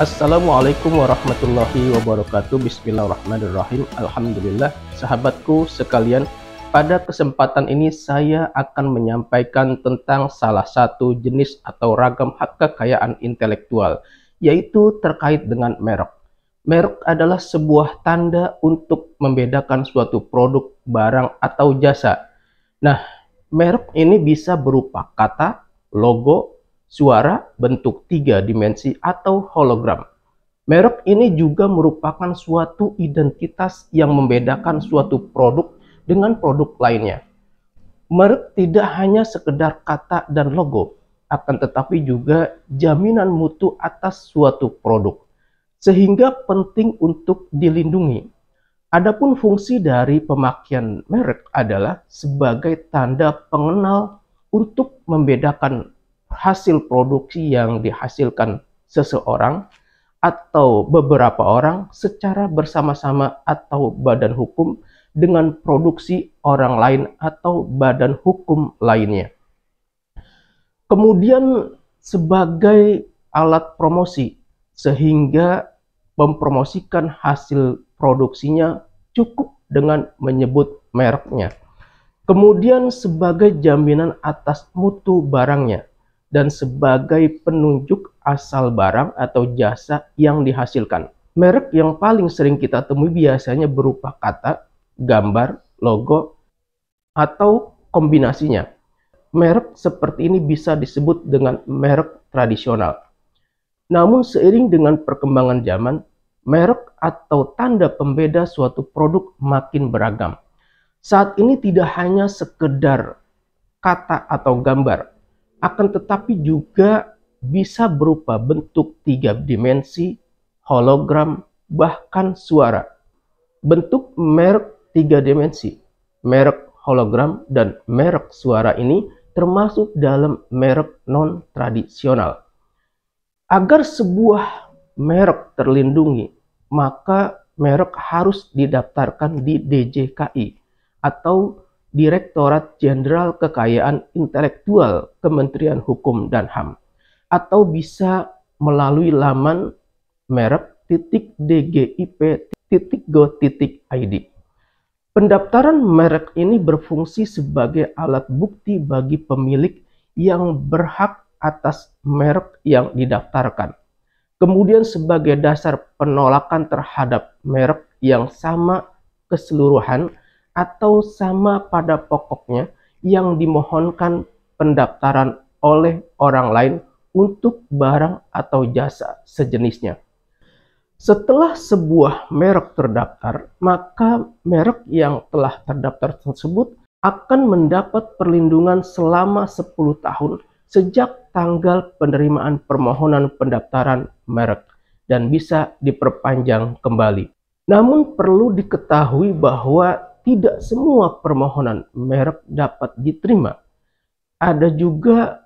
Assalamualaikum warahmatullahi wabarakatuh. Bismillahirrahmanirrahim. Alhamdulillah, sahabatku sekalian, pada kesempatan ini saya akan menyampaikan tentang salah satu jenis atau ragam hak kekayaan intelektual, yaitu terkait dengan merek. Merek adalah sebuah tanda untuk membedakan suatu produk, barang, atau jasa. Nah, merek ini bisa berupa kata, logo, suara bentuk tiga dimensi atau hologram. Merek ini juga merupakan suatu identitas yang membedakan suatu produk dengan produk lainnya. Merek tidak hanya sekedar kata dan logo, akan tetapi juga jaminan mutu atas suatu produk, sehingga penting untuk dilindungi. Adapun fungsi dari pemakaian merek adalah sebagai tanda pengenal untuk membedakan hasil produksi yang dihasilkan seseorang atau beberapa orang secara bersama-sama atau badan hukum dengan produksi orang lain atau badan hukum lainnya. Kemudian sebagai alat promosi sehingga mempromosikan hasil produksinya cukup dengan menyebut mereknya. Kemudian sebagai jaminan atas mutu barangnya dan sebagai penunjuk asal barang atau jasa yang dihasilkan. Merek yang paling sering kita temui biasanya berupa kata, gambar, logo, atau kombinasinya. Merek seperti ini bisa disebut dengan merek tradisional. Namun seiring dengan perkembangan zaman, merek atau tanda pembeda suatu produk makin beragam. Saat ini tidak hanya sekedar kata atau gambar, akan tetapi juga bisa berupa bentuk tiga dimensi, hologram, bahkan suara. Bentuk merek tiga dimensi, merek hologram, dan merek suara ini termasuk dalam merek non-tradisional. Agar sebuah merek terlindungi, maka merek harus didaftarkan di DJKI atau Direktorat Jenderal Kekayaan Intelektual Kementerian Hukum dan HAM atau bisa melalui laman merek.dgip.go.id. Pendaftaran merek ini berfungsi sebagai alat bukti bagi pemilik yang berhak atas merek yang didaftarkan. Kemudian sebagai dasar penolakan terhadap merek yang sama keseluruhan atau sama pada pokoknya yang dimohonkan pendaftaran oleh orang lain untuk barang atau jasa sejenisnya. Setelah sebuah merek terdaftar, maka merek yang telah terdaftar tersebut akan mendapat perlindungan selama 10 tahun sejak tanggal penerimaan permohonan pendaftaran merek dan bisa diperpanjang kembali. Namun perlu diketahui bahwa tidak semua permohonan merek dapat diterima. Ada juga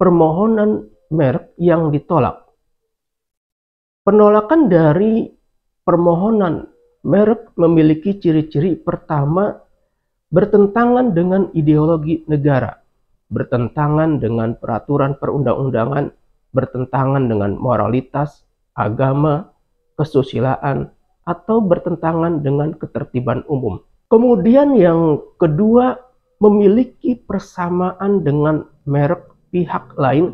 permohonan merek yang ditolak. Penolakan dari permohonan merek memiliki ciri-ciri pertama bertentangan dengan ideologi negara, bertentangan dengan peraturan perundang-undangan, bertentangan dengan moralitas, agama, kesusilaan, atau bertentangan dengan ketertiban umum. Kemudian yang kedua memiliki persamaan dengan merek pihak lain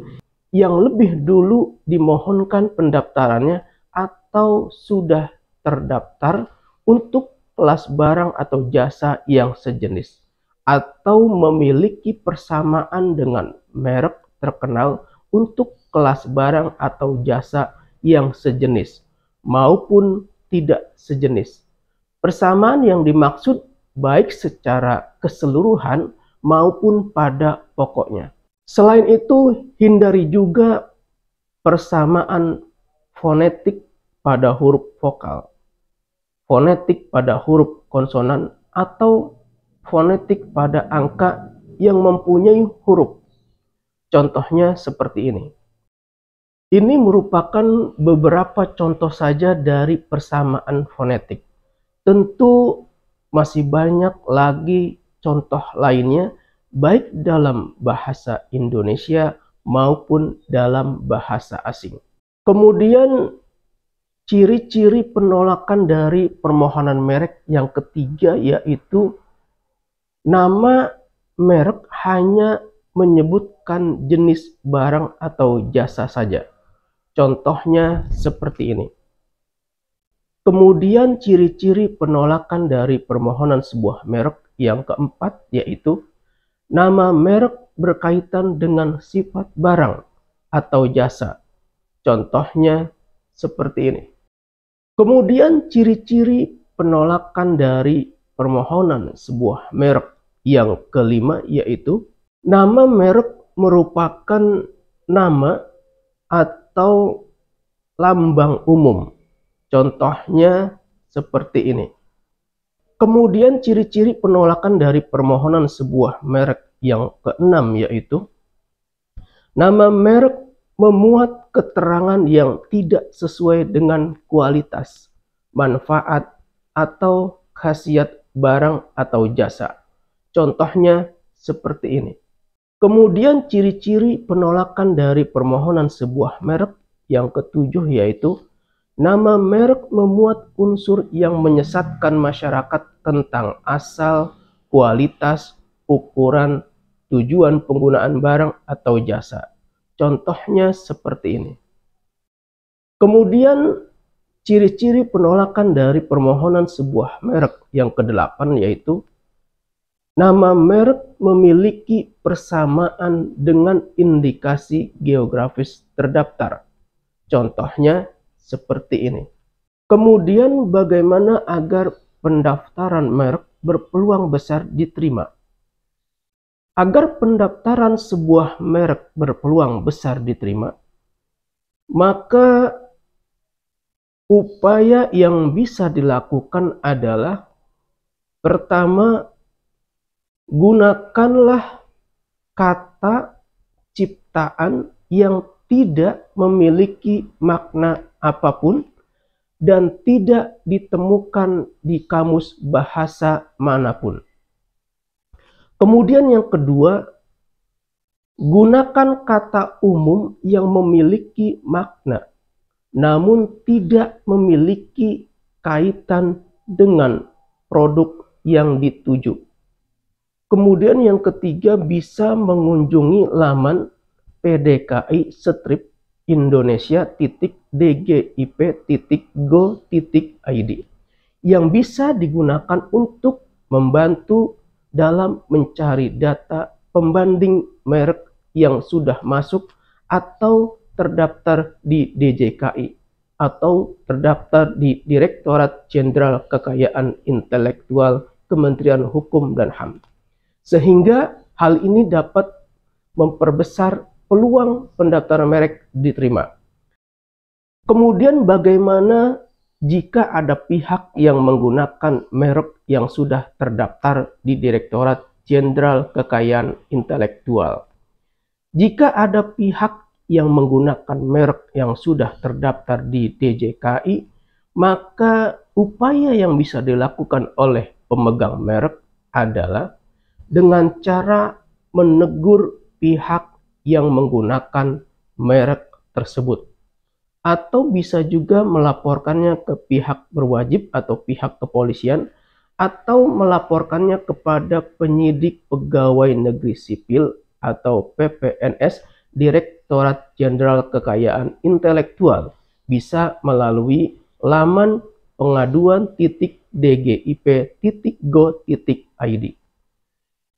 yang lebih dulu dimohonkan pendaftarannya atau sudah terdaftar untuk kelas barang atau jasa yang sejenis atau memiliki persamaan dengan merek terkenal untuk kelas barang atau jasa yang sejenis maupun tidak sejenis Persamaan yang dimaksud baik secara keseluruhan maupun pada pokoknya. Selain itu, hindari juga persamaan fonetik pada huruf vokal, fonetik pada huruf konsonan, atau fonetik pada angka yang mempunyai huruf. Contohnya seperti ini. Ini merupakan beberapa contoh saja dari persamaan fonetik. Tentu masih banyak lagi contoh lainnya baik dalam bahasa Indonesia maupun dalam bahasa asing. Kemudian ciri-ciri penolakan dari permohonan merek yang ketiga yaitu nama merek hanya menyebutkan jenis barang atau jasa saja. Contohnya seperti ini. Kemudian ciri-ciri penolakan dari permohonan sebuah merek yang keempat yaitu nama merek berkaitan dengan sifat barang atau jasa. Contohnya seperti ini. Kemudian ciri-ciri penolakan dari permohonan sebuah merek yang kelima yaitu nama merek merupakan nama atau lambang umum Contohnya seperti ini. Kemudian ciri-ciri penolakan dari permohonan sebuah merek yang keenam yaitu nama merek memuat keterangan yang tidak sesuai dengan kualitas, manfaat, atau khasiat barang atau jasa. Contohnya seperti ini. Kemudian ciri-ciri penolakan dari permohonan sebuah merek yang ketujuh yaitu Nama merek memuat unsur yang menyesatkan masyarakat tentang asal, kualitas, ukuran, tujuan penggunaan barang atau jasa. Contohnya seperti ini. Kemudian ciri-ciri penolakan dari permohonan sebuah merek yang kedelapan yaitu nama merek memiliki persamaan dengan indikasi geografis terdaftar. Contohnya seperti ini. Kemudian bagaimana agar pendaftaran merek berpeluang besar diterima? Agar pendaftaran sebuah merek berpeluang besar diterima, maka upaya yang bisa dilakukan adalah pertama gunakanlah kata ciptaan yang tidak memiliki makna apapun dan tidak ditemukan di kamus bahasa manapun. Kemudian yang kedua, gunakan kata umum yang memiliki makna namun tidak memiliki kaitan dengan produk yang dituju. Kemudian yang ketiga bisa mengunjungi laman PDKI Strip Indonesia titik DGIP titik go titik ID yang bisa digunakan untuk membantu dalam mencari data pembanding merek yang sudah masuk atau terdaftar di DJKI atau terdaftar di Direktorat Jenderal Kekayaan Intelektual Kementerian Hukum dan HAM. Sehingga hal ini dapat memperbesar peluang pendaftaran merek diterima. Kemudian bagaimana jika ada pihak yang menggunakan merek yang sudah terdaftar di Direktorat Jenderal Kekayaan Intelektual? Jika ada pihak yang menggunakan merek yang sudah terdaftar di DJKI, maka upaya yang bisa dilakukan oleh pemegang merek adalah dengan cara menegur pihak yang menggunakan merek tersebut. Atau bisa juga melaporkannya ke pihak berwajib atau pihak kepolisian atau melaporkannya kepada penyidik pegawai negeri sipil atau PPNS Direktorat Jenderal Kekayaan Intelektual bisa melalui laman pengaduan titik dgip.go.id.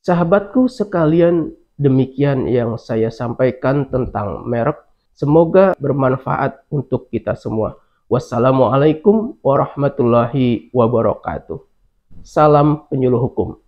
Sahabatku sekalian Demikian yang saya sampaikan tentang merek. Semoga bermanfaat untuk kita semua. Wassalamualaikum warahmatullahi wabarakatuh. Salam penyuluh hukum.